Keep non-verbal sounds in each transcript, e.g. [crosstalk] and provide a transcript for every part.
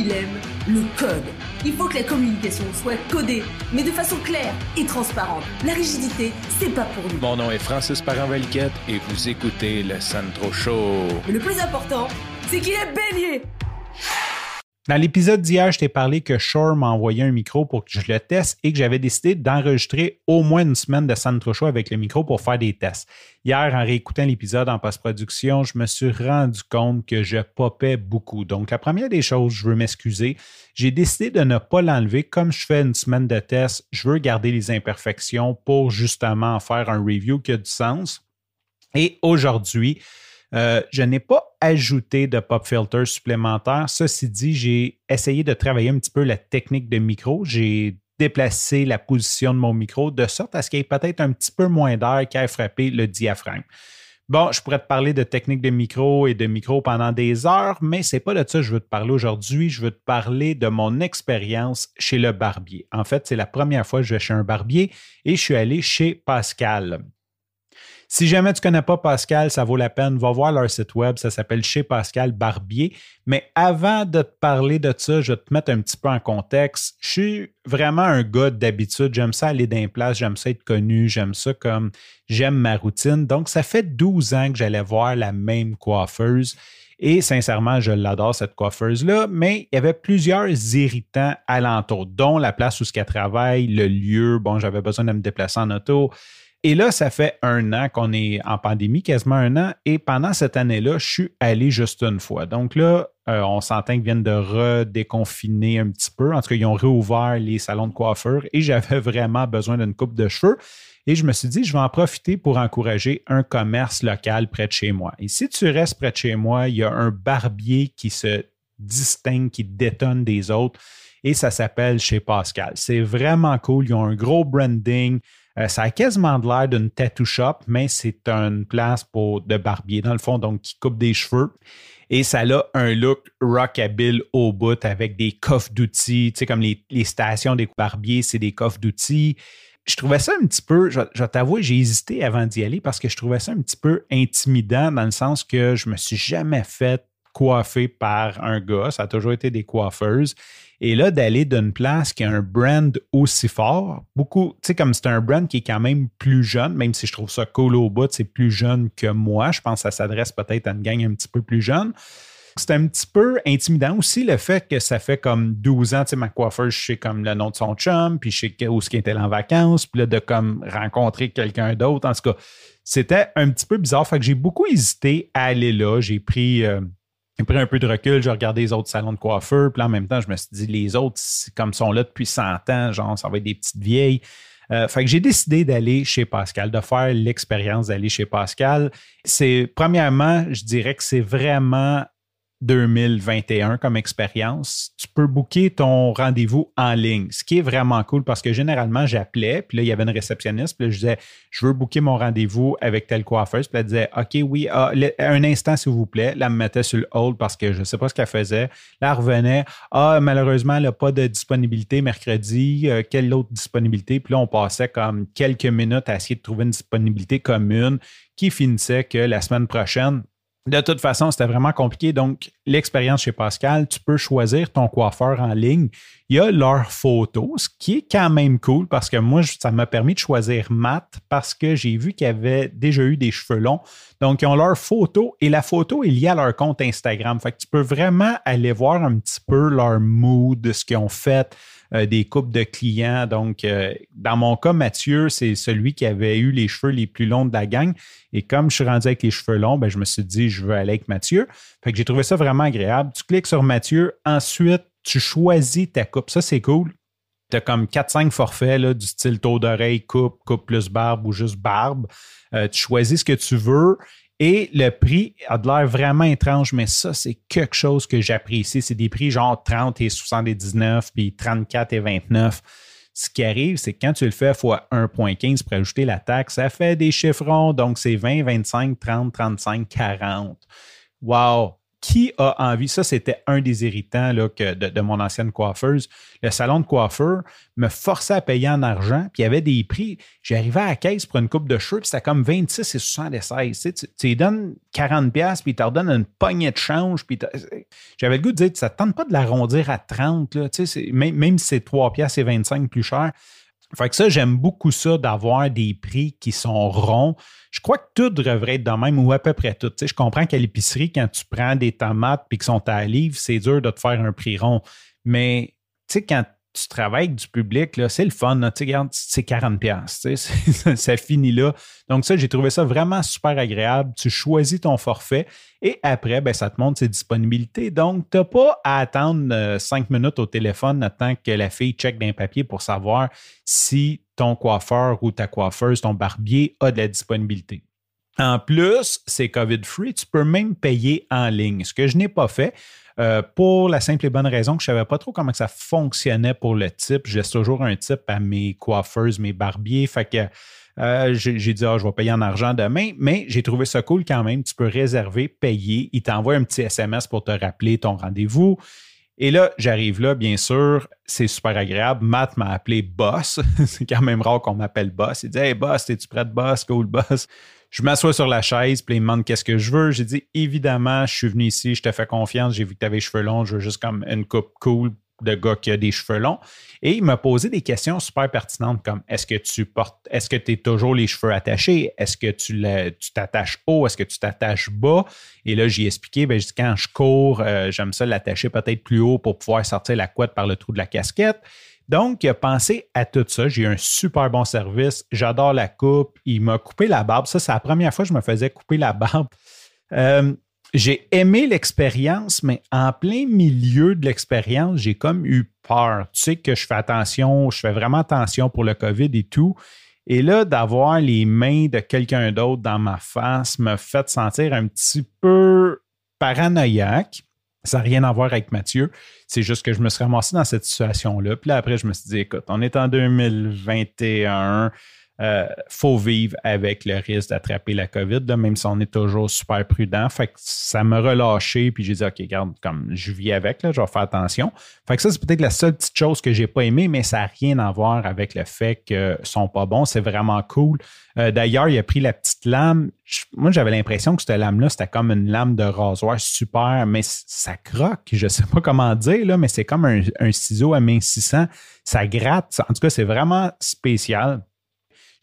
il aime le code. Il faut que la communication soit codée, mais de façon claire et transparente. La rigidité, c'est pas pour nous. Mon nom est Francis parent et vous écoutez le Sandro Show. le plus important, c'est qu'il est bélier dans l'épisode d'hier, je t'ai parlé que Shore m'a envoyé un micro pour que je le teste et que j'avais décidé d'enregistrer au moins une semaine de Sandro Show avec le micro pour faire des tests. Hier, en réécoutant l'épisode en post-production, je me suis rendu compte que je popais beaucoup. Donc, la première des choses, je veux m'excuser. J'ai décidé de ne pas l'enlever. Comme je fais une semaine de tests, je veux garder les imperfections pour justement faire un review qui a du sens. Et aujourd'hui, euh, je n'ai pas ajouté de pop filter supplémentaire. Ceci dit, j'ai essayé de travailler un petit peu la technique de micro. J'ai déplacé la position de mon micro de sorte à ce qu'il y ait peut-être un petit peu moins d'air qui ait frappé le diaphragme. Bon, je pourrais te parler de technique de micro et de micro pendant des heures, mais ce n'est pas de ça que je veux te parler aujourd'hui. Je veux te parler de mon expérience chez le barbier. En fait, c'est la première fois que je vais chez un barbier et je suis allé chez Pascal. Si jamais tu ne connais pas Pascal, ça vaut la peine. Va voir leur site web. Ça s'appelle Chez Pascal Barbier. Mais avant de te parler de ça, je vais te mettre un petit peu en contexte. Je suis vraiment un gars d'habitude. J'aime ça aller d'un place. J'aime ça être connu. J'aime ça comme j'aime ma routine. Donc, ça fait 12 ans que j'allais voir la même coiffeuse. Et sincèrement, je l'adore, cette coiffeuse-là, mais il y avait plusieurs irritants alentour, dont la place où ce qu'elle travaille, le lieu. Bon, j'avais besoin de me déplacer en auto. Et là, ça fait un an qu'on est en pandémie, quasiment un an. Et pendant cette année-là, je suis allé juste une fois. Donc là, euh, on s'entend qu'ils viennent de redéconfiner un petit peu. En tout cas, ils ont réouvert les salons de coiffure et j'avais [laughs] vraiment besoin d'une coupe de cheveux. Et je me suis dit, je vais en profiter pour encourager un commerce local près de chez moi. Et si tu restes près de chez moi, il y a un barbier qui se distingue, qui détonne des autres. Et ça s'appelle chez Pascal. C'est vraiment cool. Ils ont un gros branding. Euh, ça a quasiment de l'air d'une tattoo shop, mais c'est une place pour, de barbier, dans le fond, donc qui coupe des cheveux. Et ça a un look rockabille au bout avec des coffres d'outils, tu sais, comme les, stations des barbiers, c'est des coffres d'outils je trouvais ça un petit peu, je, je t'avoue, j'ai hésité avant d'y aller parce que je trouvais ça un petit peu intimidant dans le sens que je me suis jamais fait coiffé par un gars. Ça a toujours été des coiffeuses. Et là, d'aller d'une place qui a un brand aussi fort, beaucoup, tu sais, comme c'est un brand qui est quand même plus jeune, même si je trouve ça cool au bout, c'est plus jeune que moi. Je pense que ça s'adresse peut-être à une gang un petit peu plus jeune. C'était un petit peu intimidant aussi le fait que ça fait comme 12 ans, tu sais, ma coiffeuse, je sais comme le nom de son chum, puis je sais où ce qui était en vacances, puis là, de comme rencontrer quelqu'un d'autre. En tout cas, c'était un petit peu bizarre. Fait que j'ai beaucoup hésité à aller là. J'ai pris. Euh, j'ai pris un peu de recul, j'ai regardé les autres salons de coiffeur, puis en même temps, je me suis dit, les autres, comme sont là depuis 100 ans, genre, ça va être des petites vieilles. Euh, fait que j'ai décidé d'aller chez Pascal, de faire l'expérience d'aller chez Pascal. C'est premièrement, je dirais que c'est vraiment 2021 comme expérience, tu peux booker ton rendez-vous en ligne, ce qui est vraiment cool parce que généralement, j'appelais, puis là, il y avait une réceptionniste, puis je disais, je veux booker mon rendez-vous avec tel coiffeur puis elle disait, OK, oui, ah, un instant, s'il vous plaît. Là, elle me mettait sur le hold parce que je ne sais pas ce qu'elle faisait. Là, elle revenait, ah, malheureusement, elle n'a pas de disponibilité mercredi, euh, quelle autre disponibilité? Puis là, on passait comme quelques minutes à essayer de trouver une disponibilité commune qui finissait que la semaine prochaine, de toute façon, c'était vraiment compliqué. Donc, l'expérience chez Pascal, tu peux choisir ton coiffeur en ligne. Il y a leurs photos, ce qui est quand même cool parce que moi, ça m'a permis de choisir Matt parce que j'ai vu qu'il avait déjà eu des cheveux longs. Donc, ils ont leur photo et la photo est liée à leur compte Instagram. Fait que tu peux vraiment aller voir un petit peu leur mood, ce qu'ils ont fait, euh, des coupes de clients. Donc, euh, dans mon cas, Mathieu, c'est celui qui avait eu les cheveux les plus longs de la gang. Et comme je suis rendu avec les cheveux longs, ben, je me suis dit, je veux aller avec Mathieu. Fait que j'ai trouvé ça vraiment agréable. Tu cliques sur Mathieu, ensuite, tu choisis ta coupe. Ça, c'est cool. Tu as comme 4-5 forfaits du style taux d'oreille, coupe, coupe plus barbe ou juste barbe. Euh, tu choisis ce que tu veux et le prix a de l'air vraiment étrange, mais ça, c'est quelque chose que j'apprécie. C'est des prix genre 30 et 79, puis 34 et 29. Ce qui arrive, c'est que quand tu le fais fois 1,15 pour ajouter la taxe, ça fait des chiffrons. Donc, c'est 20, 25, 30, 35, 40. Wow! qui a envie, ça c'était un des irritants là, de, mon ancienne coiffeuse, le salon de coiffeur me forçait à payer en argent, puis il y avait des prix. J'arrivais à la caisse pour une coupe de cheveux, puis c'était comme 26 et Tu, tu, donnes 40 puis il te redonne une poignée de change. Puis j'avais le goût de dire, ça ne tente pas de l'arrondir à 30, même, si c'est 3 et 25 plus cher. Fait que ça, j'aime beaucoup ça d'avoir des prix qui sont ronds. Je crois que tout devrait être de même ou à peu près tout. je comprends qu'à l'épicerie, quand tu prends des tomates puis qui sont à livre, c'est dur de te faire un prix rond. Mais tu sais, quand tu travailles avec du public, c'est le fun. tu regarde, c'est 40$. [laughs] Ça, ça finit là. Donc, ça, j'ai trouvé ça vraiment super agréable. Tu choisis ton forfait et après, ben, ça te montre ses disponibilités. Donc, tu n'as pas à attendre euh, cinq minutes au téléphone tant que la fille check d'un papier pour savoir si ton coiffeur ou ta coiffeuse, ton barbier a de la disponibilité. En plus, c'est COVID-free, tu peux même payer en ligne, ce que je n'ai pas fait. Euh, pour la simple et bonne raison que je ne savais pas trop comment ça fonctionnait pour le type. J'ai toujours un type à mes coiffeurs, mes barbiers. Fait que euh, j'ai dit, ah, je vais payer en argent demain, mais j'ai trouvé ça cool quand même. Tu peux réserver, payer. Il t'envoie un petit SMS pour te rappeler ton rendez-vous. Et là, j'arrive là, bien sûr, c'est super agréable. Matt m'a appelé boss. [laughs] c'est quand même rare qu'on m'appelle boss. Il dit Hey boss, es-tu prêt de boss? Cool boss. Je m'assois sur la chaise, puis il me demande qu'est-ce que je veux. J'ai dit évidemment, je suis venu ici, je te fais confiance, j'ai vu que tu avais les cheveux longs, je veux juste comme une coupe cool de gars qui a des cheveux longs. Et il m'a posé des questions super pertinentes comme est-ce que tu portes, est-ce que tu es toujours les cheveux attachés? Est-ce que tu, t'attaches haut? Est-ce que tu t'attaches bas? Et là, j'ai expliqué, ben, quand je cours, euh, j'aime ça l'attacher peut-être plus haut pour pouvoir sortir la couette par le trou de la casquette. Donc, il pensé à tout ça. J'ai eu un super bon service. J'adore la coupe. Il m'a coupé la barbe. Ça, c'est la première fois que je me faisais couper la barbe. Euh, j'ai aimé l'expérience, mais en plein milieu de l'expérience, j'ai comme eu peur. Tu sais que je fais attention, je fais vraiment attention pour le COVID et tout. Et là, d'avoir les mains de quelqu'un d'autre dans ma face me fait sentir un petit peu paranoïaque. Ça n'a rien à voir avec Mathieu. C'est juste que je me suis ramassé dans cette situation-là. Puis là, après, je me suis dit, écoute, on est en 2021 il euh, faut vivre avec le risque d'attraper la COVID, même si on est toujours super prudent. Fait que ça m'a relâché, puis j'ai dit, OK, regarde, comme je vis avec, là, je vais faire attention. Fait que ça, c'est peut-être la seule petite chose que j'ai pas aimée, mais ça n'a rien à voir avec le fait qu'ils sont pas bons. C'est vraiment cool. Euh, d'ailleurs, il a pris la petite lame. moi, j'avais l'impression que cette lame-là, c'était comme une lame de rasoir super, mais ça croque. Je ne sais pas comment dire, là, mais c'est comme un, ciseau à Ça gratte. En tout cas, c'est vraiment spécial.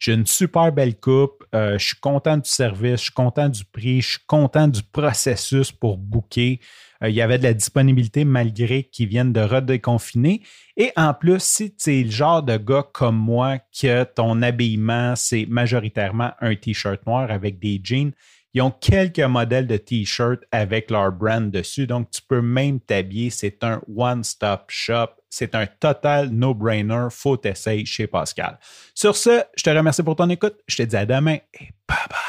J'ai une super belle coupe. Euh, je suis content du service, je suis content du prix, je suis content du processus pour booker. Euh, il y avait de la disponibilité malgré qu'ils viennent de redéconfiner. Et en plus, si tu es le genre de gars comme moi que ton habillement, c'est majoritairement un t-shirt noir avec des jeans, ils ont quelques modèles de t-shirts avec leur brand dessus. Donc, tu peux même t'habiller. C'est un one-stop shop c'est un total no-brainer. Faut t'essayer chez Pascal. Sur ce, je te remercie pour ton écoute. Je te dis à demain et bye bye.